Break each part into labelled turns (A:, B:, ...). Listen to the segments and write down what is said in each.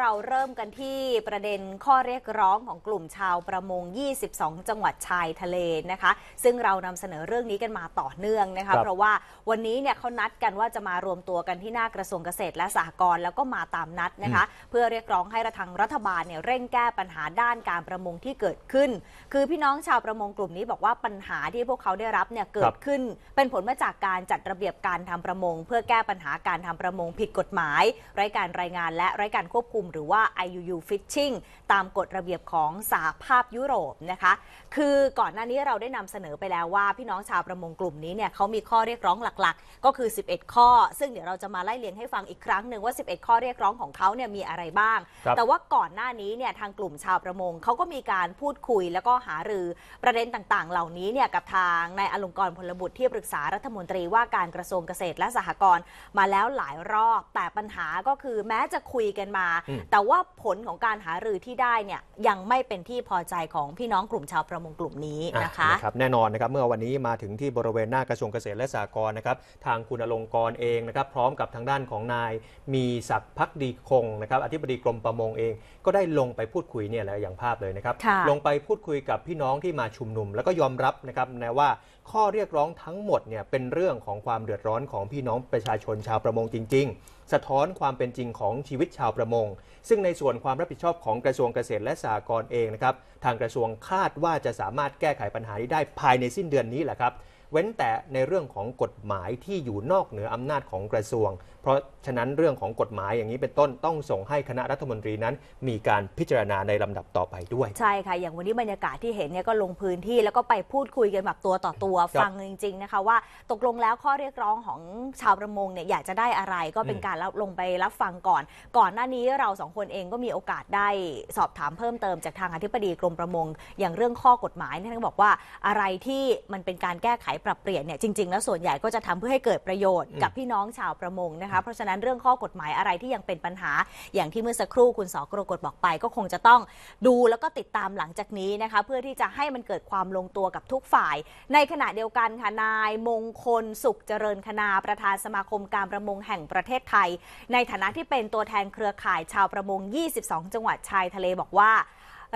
A: เราเริ่มกันที่ประเด็นข้อเรียกร้องของกลุ่มชาวประมง 22 จังหวัดชายทะเลนะคะ ซึ่งเรานำเสนอเรื่องนี้กันมาต่อเนื่องนะคะ เพราะว่าวันนี้เนี่ยเขานัดกันว่าจะมารวมตัวกันที่หน้ากระทรวงเกษตร และสหกรณ์แล้วก็มาตามนัดนะคะ เพื่อเรียกร้องให้ทางรัฐบาลเนี่ยเร่งแก้ปัญหาด้านการประมงที่เกิดขึ้น คือพี่น้องชาวประมงกลุ่มนี้บอกว่าปัญหาที่พวกเขาได้รับเนี่ยเกิดขึ้น เป็นผลมาจากการจัดระเบียบการทำประมงเพื่อแก้ปัญหาการทำประมงผิดกฎหมายไร้การรายงานและไร้การควบคุมุมหรือว่า IUU Fishing ตามกฎระเบียบของสหภาพยุโรปนะคะ คือก่อนหน้านี้เราได้นำเสนอไปแล้วว่าพี่น้องชาวประมงกลุ่มนี้เนี่ยเขามีข้อเรียกร้องหลักๆ ก็คือ 11 ข้อ ซึ่งเดี๋ยวเราจะมาไล่เลียงให้ฟังอีกครั้งหนึ่งว่า11 ข้อเรียกร้องของเขาเนี่ยมีอะไรบ้าง แต่ว่าก่อนหน้านี้เนี่ยทางกลุ่มชาวประมงเขาก็มีการพูดคุยแล้วก็หารือประเด็นต่างๆ เหล่านี้เนี่ยกับทางนายอลงกรพลบุตรที่ปรึกษารัฐมนตรีว่าการกระทรวงเกษตรและสหกรณ์มาแล้วหลายรอบ แต่ปัญหาก็คือแม้จะคุยกันมาแต่ว่าผลของการหารือที่ได้เนี่ยยังไม่เป็นที่พอใจของพี่น้องกลุ่มชาวประมงกลุ่มนี้นะคะนะ
B: ครับแน่นอนนะครับ เมื่อวันนี้มาถึงที่บริเวณหน้ากระทรวงเกษตรและสหกรณ์นะครับทางคุณอลงกรเองนะครับพร้อมกับทางด้านของนาย มีศักดิ์พักดีคงนะครับอธิบดีกรมประมงเอง ก็ได้ลงไปพูดคุยเนี่ยแหละอย่างภาพเลยนะครับ ลงไปพูดคุยกับพี่น้องที่มาชุมนุม แล้วก็ยอมรับนะครับนว่าข้อเรียกร้องทั้งหมดเนี่ยเป็นเรื่องของความเดือดร้อนของพี่น้องประชาชนชาวประมงจริง ๆ สะท้อนความเป็นจริงของชีวิตชาวประมงซึ่งในส่วนความรับผิดชอบของกระทรวงเกษตรและสหกรณ์เองนะครับทางกระทรวงคาดว่าจะสามารถแก้ไขปัญหานี้ได้ภายในสิ้นเดือนนี้แหละครับเว้นแต่ในเรื่องของกฎหมายที่อยู่นอกเหนืออำนาจของกระทรวง เพราะฉะนั้นเรื่องของกฎหมายอย่างนี้เป็นต้นต้องส่งให้คณะรัฐมนตรีนั้น มีการพิจารณาในลำดับต่อไปด้วย
A: ใช่ค่ะอย่างวันนี้บรรยากาศที่เห็นเนี่ยก็ลงพื้นที่แล้วก็ไปพูดคุยกันแบบตัวต่อตัวฟังจริงๆนะคะว่า ตกลงแล้วข้อเรียกร้องของชาวประมงเนี่ยอยากจะได้อะไรก็เป็นการลงไปรับฟังก่อน ก่อนหน้านี้เราสองคนเองก็มีโอกาสได้สอบถามเพิ่มเติมจากทางอธิบดีกรมประมงอย่างเรื่องข้อกฎหมายท่านบอกว่าอะไรที่มันเป็นการแก้ไขปรับเปลี่ยนเนี่ยจริง ๆ แล้วส่วนใหญ่ก็จะทำเพื่อให้เกิดประโยชน์กับพี่น้องชาวประมงนะคะเพราะฉะนั้นเรื่องข้อกฎหมายอะไรที่ยังเป็นปัญหา อย่างที่เมื่อสักครู่คุณสกรกฎบอกไปก็คงจะต้องดูแล้วก็ติดตามหลังจากนี้นะคะเพื่อที่จะให้มันเกิดความลงตัวกับทุกฝ่าย ในขณะเดียวกันค่ะนายมงคล สุขเจริญคณาประธานสมาคมการประมงแห่งประเทศไทย ในฐานะที่เป็นตัวแทนเครือข่ายชาวประมง 22 จังหวัดชายทะเลบอกว่า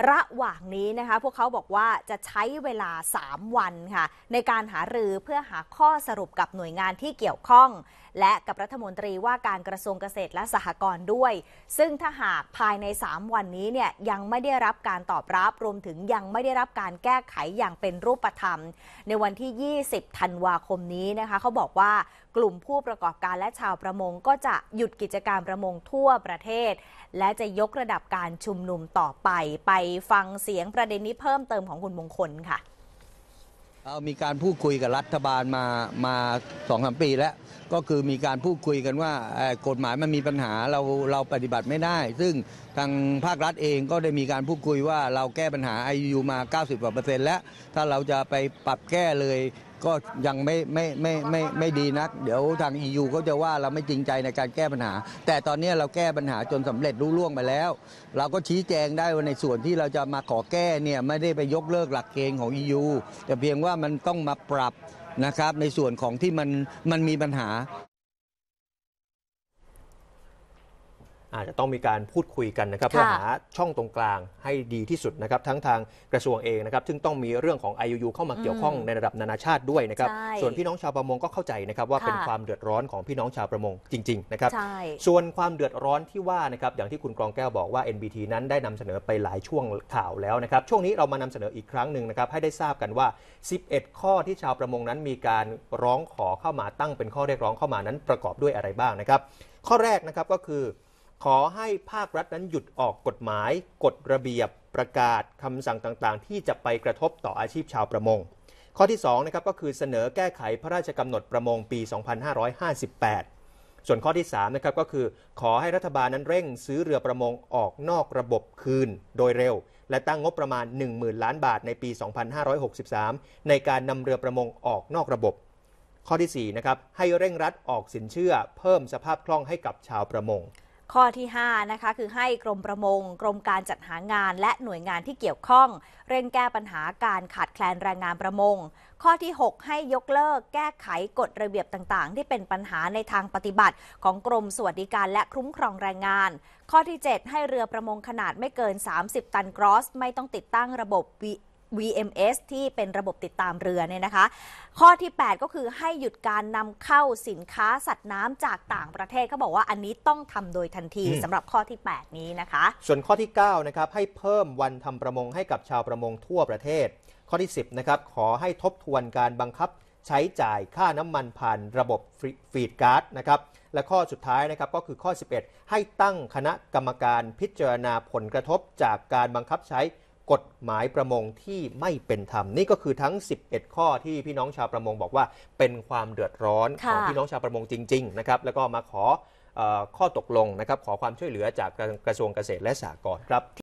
A: ระหว่างนี้นะคะพวกเขาบอกว่าจะใช้เวลา 3 วันค่ะ ในการหารือเพื่อหาข้อสรุปกับหน่วยงานที่เกี่ยวข้องและกับรัฐมนตรีว่าการกระทรวงเกษตรและสหกรณ์ด้วย ซึ่งถ้าหากภายใน 3 วันนี้เนี่ยยังไม่ได้รับการตอบรับรวมถึงยังไม่ได้รับการแก้ไขอย่างเป็นรูปธรรม ในวันที่ 20ธันวาคมนี้นะคะเขาบอกว่ากลุ่มผู้ประกอบการและชาวประมงก็จะหยุดกิจการประมงทั่วประเทศ และจะยกระดับการชุมนุมต่อไป ไปฟังเสียงประเด็นนี้เพิ่มเติมของคุณมงคลค่ะ
B: เรามีการพูดคุยกับรัฐบาลมามาสองสามปีแล้ว ก็คือมีการพูดคุยกันว่ากฎหมายมันมีปัญหาเราเราปฏิบัติไม่ได้ ซึ่งทางภาครัฐเองก็ได้มีการพูดคุยว่าเราแก้ปัญหาไอยูมา 90%กว่าเปอร์เซ็นต์แล้ว ถ้าเราจะไปปรับแก้เลยก็ยังไม่ไม่ไม่ไม่ไม่ดีนัก เดี๋ยวทางยูเขาจะว่าเราไม่จริงใจในการแก้ปัญหา แต่ตอนนี้เราแก้ปัญหาจนสำเร็จรุ้ล่วงไปแล้ว เราก็ชี้แจงได้ว่าในส่วนที่เราจะมาขอแก้เนี่ยไม่ได้ไปยกเลิกหลักเกณฑ์ของยูแต่เพียงว่ามันต้องมาปรับนะครับในส่วนของที่มันมันมีปัญหาอาจจะต้องมีการพูดคุยกันนะครับเพื่อหาช่องตรงกลางให้ดีที่สุดนะครับ ทั้งทางกระทรวงเองนะครับซึ่งต้องมีเรื่องของ IUU เข้ามาเกี่ยวข้องในระดับนานาชาติด้วยนะครับส่วนพี่น้องชาวประมง ก็เข้าใจนะครับว่าเป็นความเดือดร้อนของพี่น้องชาวประมงจริงๆนะครับส่วนความเดือดร้อนที่ว่านะครับอย่างที่คุณกรองแก้วบอกว่า NBT นั้นได้นำเสนอไปหลายช่วงข่าวแล้วนะครับช่วงนี้เรามานำเสนออีกครั้งหนึ่งนะครับให้ได้ทราบกันว่า 11 ข้อที่ชาวประมงนั้นมีการร้องขอเข้ามาตั้ง เป็นข้อเรียกร้องเข้ามานั้นประกอบด้วยอะไรบ้างนะครับข้อแรกนะครับก็คือขอให้ภาครัฐนั้นหยุดออกกฎหมาย กฎระเบียบประกาศคำสั่งต่างๆ ที่จะไปกระทบต่ออาชีพชาวประมง ข้อที่2นะครับก็คือเสนอแก้ไขพระราชกำหนดประมง ปี 2558 ส่วนข้อที่3นะครับก็คือ ขอให้รัฐบาลนั้นเร่งซื้อเรือประมงออกนอกระบบคืนโดยเร็ว และตั้งงบประมาณ 10,000 ล้านบาทในปี 2563 ในการนำเรือประมงออกนอกระบบ ข้อที่4นะครับให้เร่งรัดออกสินเชื่อเพิ่มสภาพคล่องให้กับชาวประมง
A: ข้อที่5นะคะคือให้กรมประมงกรมการจัดหางาน และหน่วยงานที่เกี่ยวข้องเร่งแก้ปัญหาการขาดแคลนแรงงานประมง ข้อที่ 6 ให้ยกเลิก แก้ไขกฎระเบียบต่างๆ ที่เป็นปัญหาในทางปฏิบัติ ของกรมสวัสดิการและคุ้มครองแรงงาน ข้อที่ 7 ให้เรือประมงขนาดไม่เกิน 30 ตันกรอสไม่ต้องติดตั้งระบบ VMS ที่เป็นระบบติดตามเรือเนี่ยนะคะ ข้อที่ 8 ก็คือให้หยุดการนำเข้าสินค้าสัตว์น้ำจากต่างประเทศเขาบอกว่าอันนี้ต้องทำโดยทันทีสำหรับข้อที่ 8 นี้นะคะส่
B: วนข้อที่9นะครับให้เพิ่มวันทำประมงให้กับชาวประมงทั่วประเทศ ข้อที่ 10นะครับขอให้ทบทวนการบังคับใช้จ่ายค่าน้ำมันผ่านระบบฟีดการ์ดนะครับและข้อสุดท้ายนะครับก็คือข้อ 11 ให้ตั้งคณะกรรมการพิจารณาผลกระทบจากการบังคับใช้กฎหมายประมงที่ไม่เป็นธรรมนี่ก็คือทั้ง 11 ข้อที่พี่น้องชาวประมงบอกว่าเป็นความเดือดร้อนของพี่น้องชาวประมงจริงๆนะครับแล้วก็มาขอข้อตกลงนะครับ ขอความช่วยเหลือจากกระทรวงเกษตรและสหกรณ์ครับ